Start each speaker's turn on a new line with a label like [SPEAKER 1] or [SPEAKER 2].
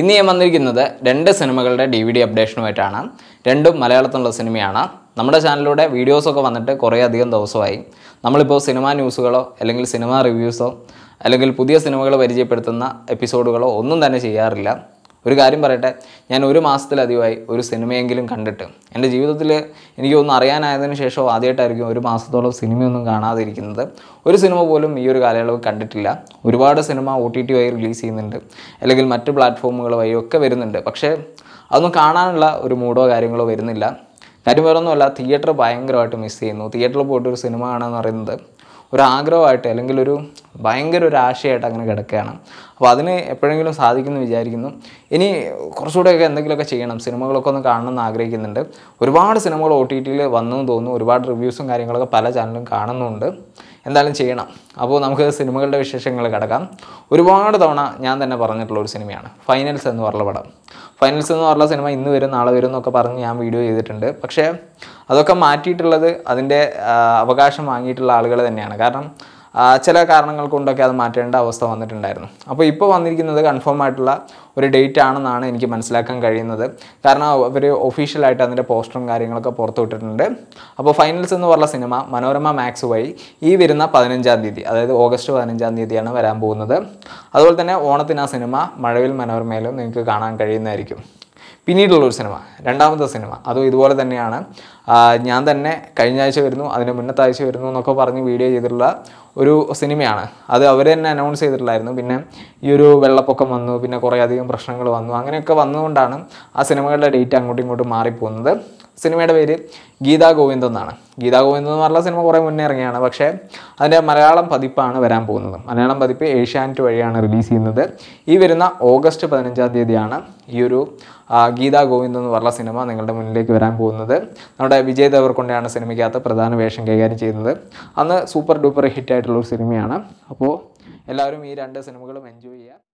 [SPEAKER 1] ഇന്ന് ഞാൻ വന്നിരിക്കുന്നത് രണ്ട് സിനിമകളുടെ ഡി വി ഡി അപ്ഡേഷനുമായിട്ടാണ് രണ്ടും മലയാളത്തിലുള്ള സിനിമയാണ് നമ്മുടെ ചാനലിലൂടെ വീഡിയോസൊക്കെ വന്നിട്ട് കുറേ അധികം ദിവസമായി നമ്മളിപ്പോൾ സിനിമാ ന്യൂസുകളോ അല്ലെങ്കിൽ സിനിമാ റിവ്യൂസോ അല്ലെങ്കിൽ പുതിയ സിനിമകൾ പരിചയപ്പെടുത്തുന്ന എപ്പിസോഡുകളോ ഒന്നും തന്നെ ചെയ്യാറില്ല ഒരു കാര്യം പറയട്ടെ ഞാൻ ഒരു മാസത്തിലധികമായി ഒരു സിനിമയെങ്കിലും കണ്ടിട്ട് എൻ്റെ ജീവിതത്തിൽ എനിക്കൊന്നും അറിയാനായതിന് ശേഷം ആദ്യമായിട്ടായിരിക്കും ഒരു മാസത്തോളം സിനിമയൊന്നും കാണാതിരിക്കുന്നത് ഒരു സിനിമ പോലും ഈ ഒരു കാലയളവ് കണ്ടിട്ടില്ല ഒരുപാട് സിനിമ ഒ ടി ടി വഴി റിലീസ് ചെയ്യുന്നുണ്ട് അല്ലെങ്കിൽ മറ്റ് പ്ലാറ്റ്ഫോമുകൾ വഴിയൊക്കെ വരുന്നുണ്ട് പക്ഷേ അതൊന്നും കാണാനുള്ള ഒരു മൂഡോ കാര്യങ്ങളോ വരുന്നില്ല കാര്യം വേറൊന്നുമല്ല തിയേറ്റർ ഭയങ്കരമായിട്ട് മിസ് ചെയ്യുന്നു തിയേറ്ററിൽ പോയിട്ട് ഒരു സിനിമ കാണുക എന്ന് പറയുന്നത് ഒരു ആഗ്രഹമായിട്ട് അല്ലെങ്കിൽ ഒരു ഭയങ്കര ഒരു ആശയമായിട്ട് അങ്ങനെ കിടക്കുകയാണ് അപ്പോൾ അതിന് എപ്പോഴെങ്കിലും സാധിക്കുമെന്ന് വിചാരിക്കുന്നു ഇനി കുറച്ചുകൂടെയൊക്കെ എന്തെങ്കിലുമൊക്കെ ചെയ്യണം സിനിമകളൊക്കെ ഒന്ന് കാണണം എന്ന് ആഗ്രഹിക്കുന്നുണ്ട് ഒരുപാട് സിനിമകൾ ഒ ടി ടിയിൽ വന്നു തോന്നുന്നു ഒരുപാട് റിവ്യൂസും കാര്യങ്ങളൊക്കെ പല ചാനലും കാണുന്നുണ്ട് എന്തായാലും ചെയ്യണം അപ്പോൾ നമുക്ക് സിനിമകളുടെ വിശേഷങ്ങൾ കിടക്കാം ഒരുപാട് തവണ ഞാൻ തന്നെ പറഞ്ഞിട്ടുള്ള ഒരു സിനിമയാണ് ഫൈനൽസ് എന്ന് പറഞ്ഞ പടം ഫൈനൽസ് എന്ന് പറഞ്ഞ സിനിമ ഇന്ന് വരും നാളെ വരും എന്നൊക്കെ പറഞ്ഞ് ഞാൻ വീഡിയോ ചെയ്തിട്ടുണ്ട് പക്ഷേ അതൊക്കെ മാറ്റിയിട്ടുള്ളത് അതിൻ്റെ അവകാശം വാങ്ങിയിട്ടുള്ള ആളുകൾ തന്നെയാണ് കാരണം ചില കാരണങ്ങൾ കൊണ്ടൊക്കെ അത് മാറ്റേണ്ട അവസ്ഥ വന്നിട്ടുണ്ടായിരുന്നു അപ്പോൾ ഇപ്പോൾ വന്നിരിക്കുന്നത് കൺഫേം ആയിട്ടുള്ള ഒരു ഡേറ്റ് ആണെന്നാണ് എനിക്ക് മനസ്സിലാക്കാൻ കഴിയുന്നത് കാരണം അവർ ഒഫീഷ്യലായിട്ട് അതിൻ്റെ പോസ്റ്ററും കാര്യങ്ങളൊക്കെ വിട്ടിട്ടുണ്ട് അപ്പോൾ ഫൈനൽസ് എന്ന് പറഞ്ഞ സിനിമ മനോരമ മാക്സ് വഴി ഈ വരുന്ന പതിനഞ്ചാം തീയതി അതായത് ഓഗസ്റ്റ് പതിനഞ്ചാം തീയതിയാണ് വരാൻ പോകുന്നത് അതുപോലെ തന്നെ ഓണത്തിന് ആ സിനിമ മഴവിൽ മനോരമയിലും നിങ്ങൾക്ക് കാണാൻ കഴിയുന്നതായിരിക്കും പിന്നീടുള്ളൊരു സിനിമ രണ്ടാമത്തെ സിനിമ അതും ഇതുപോലെ തന്നെയാണ് ഞാൻ തന്നെ കഴിഞ്ഞ ആഴ്ച വരുന്നു അതിന് മുന്നത്തെ ആഴ്ച വരുന്നു എന്നൊക്കെ പറഞ്ഞ് വീഡിയോ ചെയ്തിട്ടുള്ള ഒരു സിനിമയാണ് അത് അവർ തന്നെ അനൗൺസ് ചെയ്തിട്ടുണ്ടായിരുന്നു പിന്നെ ഈ ഒരു വെള്ളപ്പൊക്കം വന്നു പിന്നെ അധികം പ്രശ്നങ്ങൾ വന്നു അങ്ങനെയൊക്കെ വന്നുകൊണ്ടാണ് ആ സിനിമകളുടെ ഡേറ്റ് അങ്ങോട്ടും ഇങ്ങോട്ടും മാറിപ്പോകുന്നത് സിനിമയുടെ പേര് ഗീതാ ഗോവിന്ദ് എന്നാണ് ഗീതാ ഗോവിന്ദ് എന്ന് പറഞ്ഞ സിനിമ കുറേ മുന്നേ ഇറങ്ങിയാണ് പക്ഷേ അതിൻ്റെ മലയാളം പതിപ്പാണ് വരാൻ പോകുന്നത് മലയാളം പതിപ്പ് ഏഷ്യാനെറ്റ് വഴിയാണ് റിലീസ് ചെയ്യുന്നത് ഈ വരുന്ന ഓഗസ്റ്റ് പതിനഞ്ചാം തീയതിയാണ് ഈ ഒരു ഗീതാ ഗോവിന്ദ് എന്ന് പറഞ്ഞ സിനിമ നിങ്ങളുടെ മുന്നിലേക്ക് വരാൻ പോകുന്നത് നമ്മുടെ വിജയ് കൊണ്ടാണ് സിനിമയ്ക്കകത്ത് പ്രധാന വേഷം കൈകാര്യം ചെയ്യുന്നത് അന്ന് സൂപ്പർ ഡൂപ്പർ ആയിട്ടുള്ള ഒരു സിനിമയാണ് അപ്പോൾ എല്ലാവരും ഈ രണ്ട് സിനിമകളും എൻജോയ് ചെയ്യുക